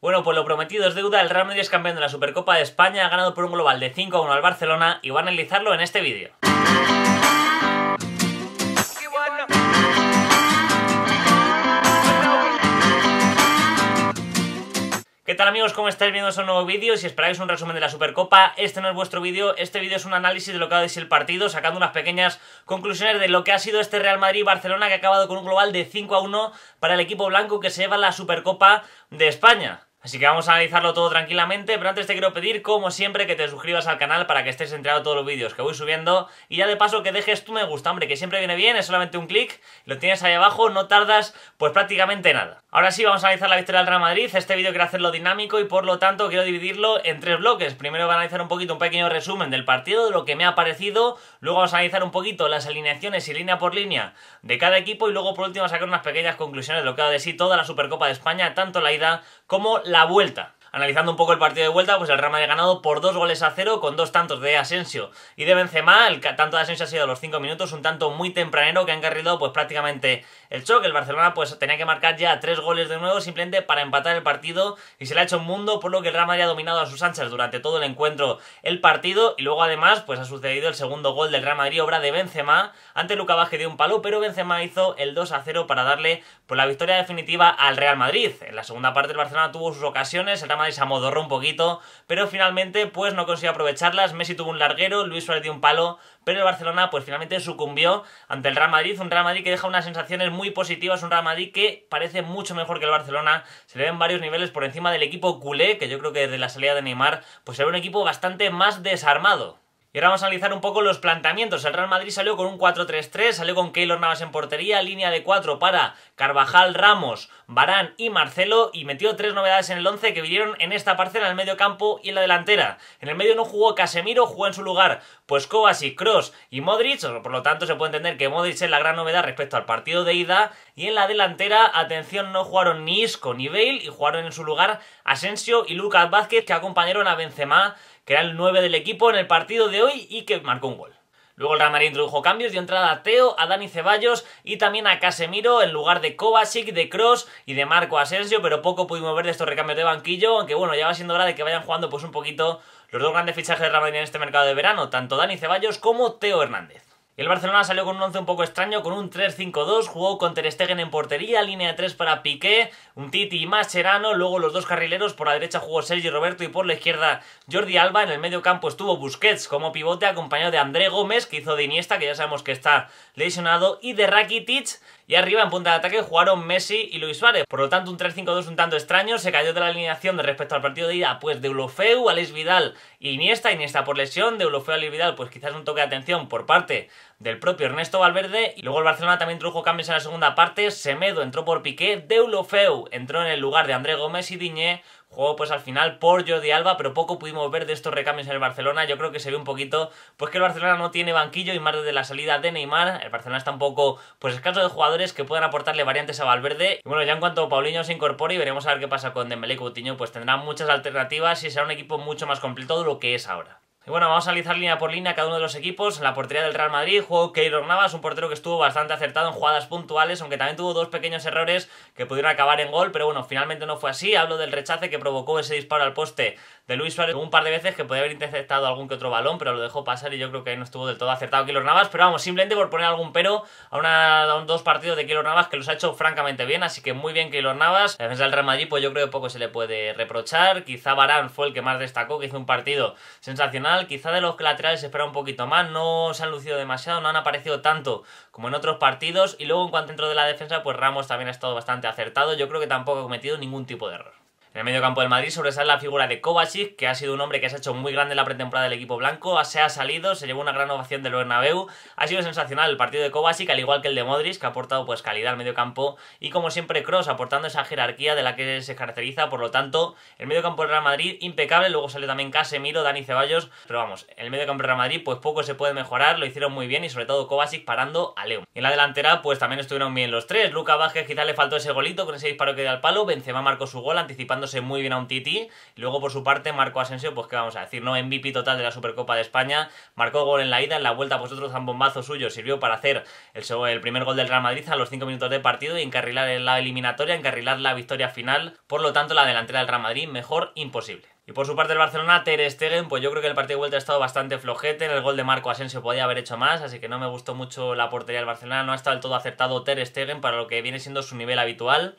Bueno, pues lo prometido es deuda, el Real Madrid es campeón de la Supercopa de España, ha ganado por un global de 5-1 a al Barcelona y va a analizarlo en este vídeo. ¿Qué tal amigos? ¿Cómo estáis viendo este nuevo vídeo? Si esperáis un resumen de la Supercopa, este no es vuestro vídeo, este vídeo es un análisis de lo que ha sido el partido, sacando unas pequeñas conclusiones de lo que ha sido este Real Madrid-Barcelona que ha acabado con un global de 5 a 1 para el equipo blanco que se lleva la Supercopa de España. Así que vamos a analizarlo todo tranquilamente, pero antes te quiero pedir, como siempre, que te suscribas al canal para que estés enterado de todos los vídeos que voy subiendo y ya de paso que dejes tu me gusta, hombre, que siempre viene bien, es solamente un clic, lo tienes ahí abajo, no tardas pues prácticamente nada. Ahora sí, vamos a analizar la victoria del Real Madrid, este vídeo quiero hacerlo dinámico y por lo tanto quiero dividirlo en tres bloques. Primero voy a analizar un poquito un pequeño resumen del partido, de lo que me ha parecido, luego vamos a analizar un poquito las alineaciones y línea por línea de cada equipo y luego por último sacar unas pequeñas conclusiones de lo que ha de sí toda la Supercopa de España, tanto la ida como la la vuelta. Analizando un poco el partido de vuelta, pues el Rama Madrid ha ganado por dos goles a cero con dos tantos de Asensio y de Benzema. El tanto de Asensio ha sido a los cinco minutos, un tanto muy tempranero que han encarrilado pues prácticamente el choque. El Barcelona pues tenía que marcar ya tres goles de nuevo simplemente para empatar el partido y se le ha hecho un mundo por lo que el Real Madrid ha dominado a sus anchas durante todo el encuentro el partido y luego además pues ha sucedido el segundo gol del Real Madrid obra de Benzema ante Luca Baje de un palo pero Benzema hizo el 2 a 0 para darle pues la victoria definitiva al Real Madrid. En la segunda parte el Barcelona tuvo sus ocasiones, el Real Madrid se amodorró un poquito pero finalmente pues no consiguió aprovecharlas, Messi tuvo un larguero, Luis Suárez dio un palo pero el Barcelona pues finalmente sucumbió ante el Real Madrid, un Real Madrid que deja unas sensaciones muy muy positiva, es un Real Madrid que parece mucho mejor que el Barcelona, se le ven varios niveles por encima del equipo culé, que yo creo que desde la salida de Neymar, pues se un equipo bastante más desarmado. Y ahora vamos a analizar un poco los planteamientos. El Real Madrid salió con un 4-3-3, salió con Keylor Navas en portería, línea de 4 para Carvajal, Ramos, Barán y Marcelo y metió tres novedades en el once que vinieron en esta parcela en el medio campo y en la delantera. En el medio no jugó Casemiro, jugó en su lugar pues y Cross y Modric, por lo tanto se puede entender que Modric es la gran novedad respecto al partido de ida y en la delantera, atención, no jugaron ni Isco ni Bale y jugaron en su lugar Asensio y Lucas Vázquez que acompañaron a Benzema que era el 9 del equipo en el partido de hoy y que marcó un gol. Luego el Real Madrid introdujo cambios, de entrada a Teo, a Dani Ceballos y también a Casemiro en lugar de Kovacic, de Cross y de Marco Asensio, pero poco pudimos ver de estos recambios de banquillo, aunque bueno, ya va siendo hora de que vayan jugando pues un poquito los dos grandes fichajes de Real Madrid en este mercado de verano, tanto Dani Ceballos como Teo Hernández. El Barcelona salió con un once un poco extraño, con un 3-5-2, jugó con Ter Stegen en portería, línea de 3 para Piqué, un Titi y Mascherano, luego los dos carrileros, por la derecha jugó Sergio Roberto y por la izquierda Jordi Alba, en el medio campo estuvo Busquets como pivote acompañado de André Gómez, que hizo de Iniesta, que ya sabemos que está lesionado, y de Rakitic, y arriba, en punta de ataque, jugaron Messi y Luis Suárez. Por lo tanto, un 3-5-2 un tanto extraño. Se cayó de la alineación de respecto al partido de ida, pues de Ulofeu, Alex Vidal y Iniesta. Iniesta por lesión, de Ulofeu, Alex Vidal, pues quizás un toque de atención por parte del propio Ernesto Valverde. Y luego el Barcelona también introdujo cambios en la segunda parte. Semedo entró por Piqué, Deulofeu entró en el lugar de André Gómez y Diñé Juego, pues al final por Jordi Alba, pero poco pudimos ver de estos recambios en el Barcelona. Yo creo que se ve un poquito, pues que el Barcelona no tiene banquillo y más desde la salida de Neymar. El Barcelona está un poco, pues escaso de jugadores que puedan aportarle variantes a Valverde. Y bueno, ya en cuanto Paulinho se incorpore y veremos a ver qué pasa con Dembélé y Coutinho, pues tendrán muchas alternativas y será un equipo mucho más completo de lo que es ahora. Y bueno, vamos a analizar línea por línea cada uno de los equipos. En la portería del Real Madrid jugó Keylor Navas, un portero que estuvo bastante acertado en jugadas puntuales, aunque también tuvo dos pequeños errores que pudieron acabar en gol, pero bueno, finalmente no fue así. Hablo del rechace que provocó ese disparo al poste de Luis Suárez un par de veces que podía haber interceptado algún que otro balón, pero lo dejó pasar y yo creo que ahí no estuvo del todo acertado Keylor Navas. Pero vamos, simplemente por poner algún pero a, una, dos partidos de Keylor Navas que los ha hecho francamente bien, así que muy bien Keylor Navas. La defensa del Real Madrid, pues yo creo que poco se le puede reprochar. Quizá Barán fue el que más destacó, que hizo un partido sensacional quizá de los laterales se espera un poquito más, no se han lucido demasiado, no han aparecido tanto como en otros partidos y luego en cuanto dentro de la defensa, pues Ramos también ha estado bastante acertado, yo creo que tampoco ha cometido ningún tipo de error. En el medio campo del Madrid sobresale la figura de Kovacic, que ha sido un hombre que se ha hecho muy grande en la pretemporada del equipo blanco, se ha salido, se llevó una gran ovación del Bernabéu, ha sido sensacional el partido de Kovacic, al igual que el de Modric, que ha aportado pues calidad al medio campo, y como siempre Cross aportando esa jerarquía de la que se caracteriza, por lo tanto, el medio campo del Real Madrid impecable, luego sale también Casemiro, Dani Ceballos, pero vamos, el medio campo del Real Madrid pues poco se puede mejorar, lo hicieron muy bien y sobre todo Kovacic parando a León en la delantera pues también estuvieron bien los tres, Luca Vázquez quizá le faltó ese golito con ese disparo que dio al palo, Benzema marcó su gol anticipando muy bien a un Titi. Y luego, por su parte, Marco Asensio, pues que vamos a decir, ¿no? MVP total de la Supercopa de España. Marcó gol en la ida, en la vuelta, pues otro zambombazo suyo. Sirvió para hacer el, primer gol del Real Madrid a los 5 minutos de partido y encarrilar la eliminatoria, encarrilar la victoria final. Por lo tanto, la delantera del Real Madrid, mejor imposible. Y por su parte el Barcelona, Ter Stegen, pues yo creo que el partido de vuelta ha estado bastante flojete. En el gol de Marco Asensio podía haber hecho más, así que no me gustó mucho la portería del Barcelona. No ha estado del todo acertado Ter Stegen para lo que viene siendo su nivel habitual.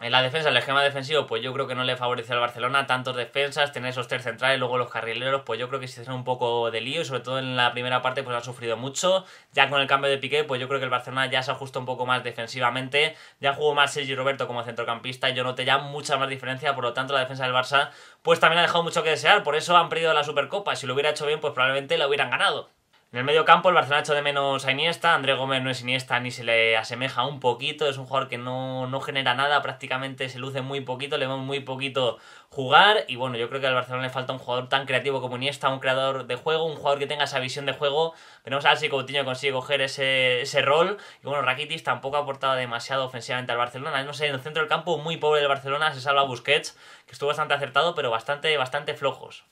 En la defensa, el esquema defensivo, pues yo creo que no le favorece al Barcelona tantos defensas, tener esos tres centrales, luego los carrileros, pues yo creo que se hicieron un poco de lío y sobre todo en la primera parte pues ha sufrido mucho. Ya con el cambio de Piqué, pues yo creo que el Barcelona ya se ajustó un poco más defensivamente, ya jugó más y Roberto como centrocampista y yo noté ya mucha más diferencia, por lo tanto la defensa del Barça pues también ha dejado mucho que desear, por eso han perdido la Supercopa, si lo hubiera hecho bien pues probablemente la hubieran ganado. En el medio campo el Barcelona ha hecho de menos a Iniesta, André Gómez no es Iniesta ni se le asemeja un poquito, es un jugador que no, genera nada, prácticamente se luce muy poquito, le va muy poquito jugar y bueno, yo creo que al Barcelona le falta un jugador tan creativo como Iniesta, un creador de juego, un jugador que tenga esa visión de juego, veremos a ver si Coutinho consigue coger ese, ese rol y bueno, Rakitis tampoco ha aportado demasiado ofensivamente al Barcelona, no sé, en el centro del campo muy pobre del Barcelona se salva Busquets, que estuvo bastante acertado pero bastante, bastante flojos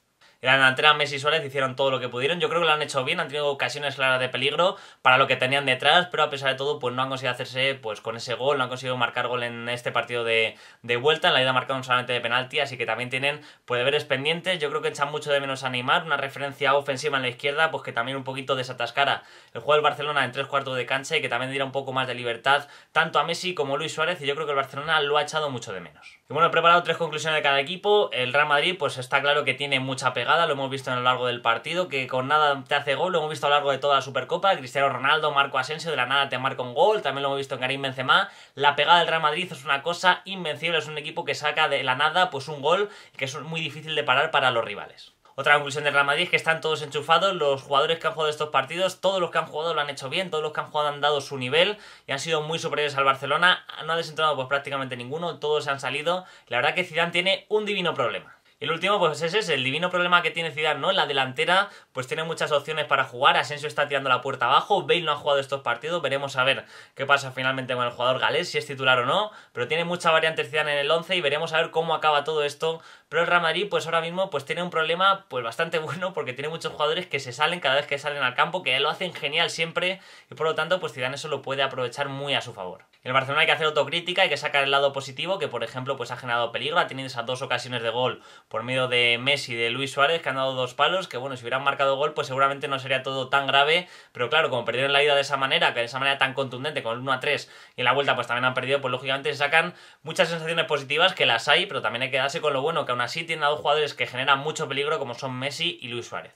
eran Antena Messi Suárez, hicieron todo lo que pudieron. Yo creo que lo han hecho bien, han tenido ocasiones claras de peligro para lo que tenían detrás, pero a pesar de todo, pues no han conseguido hacerse pues con ese gol, no han conseguido marcar gol en este partido de, vuelta. En la ida marcaron solamente de penalti, así que también tienen pues, deberes pendientes. Yo creo que echan mucho de menos a Neymar, una referencia ofensiva en la izquierda, pues que también un poquito desatascara el juego del Barcelona en tres cuartos de cancha y que también diera un poco más de libertad tanto a Messi como a Luis Suárez. Y yo creo que el Barcelona lo ha echado mucho de menos. Y bueno, he preparado tres conclusiones de cada equipo. El Real Madrid, pues está claro que tiene mucha pegada lo hemos visto a lo largo del partido, que con nada te hace gol, lo hemos visto a lo largo de toda la Supercopa, Cristiano Ronaldo, Marco Asensio, de la nada te marca un gol, también lo hemos visto en Karim Benzema, la pegada del Real Madrid es una cosa invencible, es un equipo que saca de la nada pues un gol que es muy difícil de parar para los rivales. Otra conclusión del Real Madrid es que están todos enchufados, los jugadores que han jugado estos partidos, todos los que han jugado lo han hecho bien, todos los que han jugado han dado su nivel y han sido muy superiores al Barcelona, no ha desentrenado pues prácticamente ninguno, todos se han salido, la verdad que Zidane tiene un divino problema el último, pues ese es el divino problema que tiene Zidane, ¿no? En la delantera, pues tiene muchas opciones para jugar, Asensio está tirando la puerta abajo, Bale no ha jugado estos partidos, veremos a ver qué pasa finalmente con el jugador galés, si es titular o no, pero tiene mucha variante Zidane en el 11 y veremos a ver cómo acaba todo esto, pero el Real Madrid, pues ahora mismo, pues tiene un problema, pues bastante bueno, porque tiene muchos jugadores que se salen cada vez que salen al campo, que lo hacen genial siempre, y por lo tanto, pues Zidane eso lo puede aprovechar muy a su favor. El Barcelona hay que hacer autocrítica, hay que sacar el lado positivo, que por ejemplo pues ha generado peligro, ha tenido esas dos ocasiones de gol por medio de Messi y de Luis Suárez, que han dado dos palos, que bueno, si hubieran marcado gol pues seguramente no sería todo tan grave, pero claro, como perdieron la ida de esa manera, que de esa manera tan contundente, con el 1 a 3 y en la vuelta pues también han perdido, pues lógicamente se sacan muchas sensaciones positivas que las hay, pero también hay que darse con lo bueno, que aún así tienen a dos jugadores que generan mucho peligro como son Messi y Luis Suárez.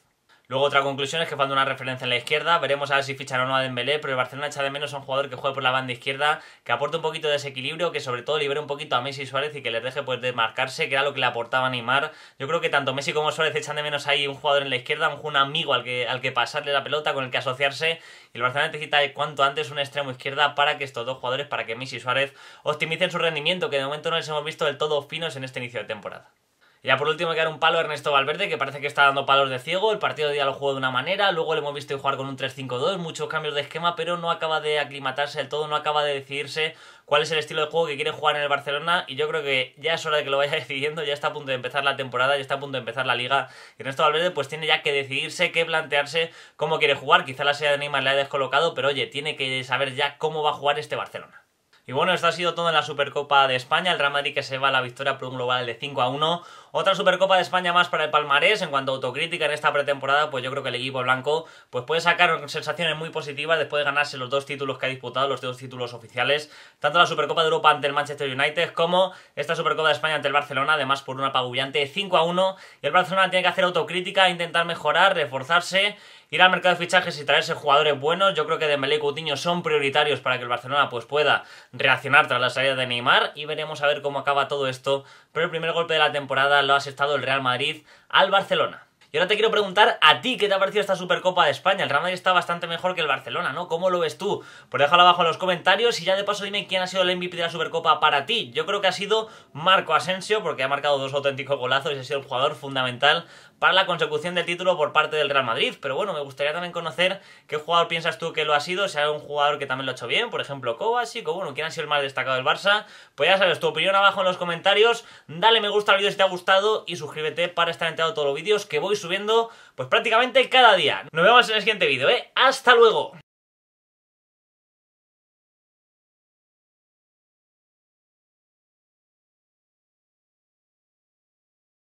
Luego otra conclusión es que falta una referencia en la izquierda, veremos a ver si ficharon o no a Dembélé, pero el Barcelona echa de menos a un jugador que juegue por la banda izquierda, que aporte un poquito de desequilibrio, que sobre todo libere un poquito a Messi y Suárez y que les deje pues desmarcarse, que era lo que le aportaba Neymar. Yo creo que tanto Messi como Suárez echan de menos ahí un jugador en la izquierda, un, amigo al que, al que pasarle la pelota, con el que asociarse, y el Barcelona necesita cuanto antes un extremo izquierda para que estos dos jugadores, para que Messi y Suárez optimicen su rendimiento, que de momento no les hemos visto del todo finos en este inicio de temporada. Ya por último queda un palo Ernesto Valverde, que parece que está dando palos de ciego. El partido de día lo jugó de una manera, luego le hemos visto jugar con un 3-5-2, muchos cambios de esquema, pero no acaba de aclimatarse del todo, no acaba de decidirse cuál es el estilo de juego que quiere jugar en el Barcelona. Y yo creo que ya es hora de que lo vaya decidiendo, ya está a punto de empezar la temporada, ya está a punto de empezar la liga. Y Ernesto Valverde pues tiene ya que decidirse, que plantearse cómo quiere jugar. Quizá la serie de Neymar le haya descolocado, pero oye, tiene que saber ya cómo va a jugar este Barcelona. Y bueno, esto ha sido todo en la Supercopa de España. El Real Madrid que se va a la victoria por un global de 5 a 1. Otra Supercopa de España más para el palmarés. En cuanto a autocrítica en esta pretemporada, pues yo creo que el equipo blanco pues puede sacar sensaciones muy positivas después de ganarse los dos títulos que ha disputado, los dos títulos oficiales, tanto la Supercopa de Europa ante el Manchester United como esta Supercopa de España ante el Barcelona, además por una apagullante. 5 a 1. Y el Barcelona tiene que hacer autocrítica, intentar mejorar, reforzarse ir al mercado de fichajes y traerse jugadores buenos. Yo creo que Dembélé y Coutinho son prioritarios para que el Barcelona pues, pueda reaccionar tras la salida de Neymar y veremos a ver cómo acaba todo esto. Pero el primer golpe de la temporada lo ha aceptado el Real Madrid al Barcelona. Y ahora te quiero preguntar a ti qué te ha parecido esta Supercopa de España. El Real Madrid está bastante mejor que el Barcelona, ¿no? ¿Cómo lo ves tú? Pues déjalo abajo en los comentarios y ya de paso dime quién ha sido el MVP de la Supercopa para ti. Yo creo que ha sido Marco Asensio porque ha marcado dos auténticos golazos y ha sido el jugador fundamental para la consecución del título por parte del Real Madrid. Pero bueno, me gustaría también conocer qué jugador piensas tú que lo ha sido, si hay un jugador que también lo ha hecho bien, por ejemplo Kovacic, o bueno, quién ha sido el más destacado del Barça. Pues ya sabes, tu opinión abajo en los comentarios, dale me gusta al vídeo si te ha gustado y suscríbete para estar enterado de todos los vídeos que voy subiendo pues prácticamente cada día. Nos vemos en el siguiente vídeo, ¿eh? ¡Hasta luego!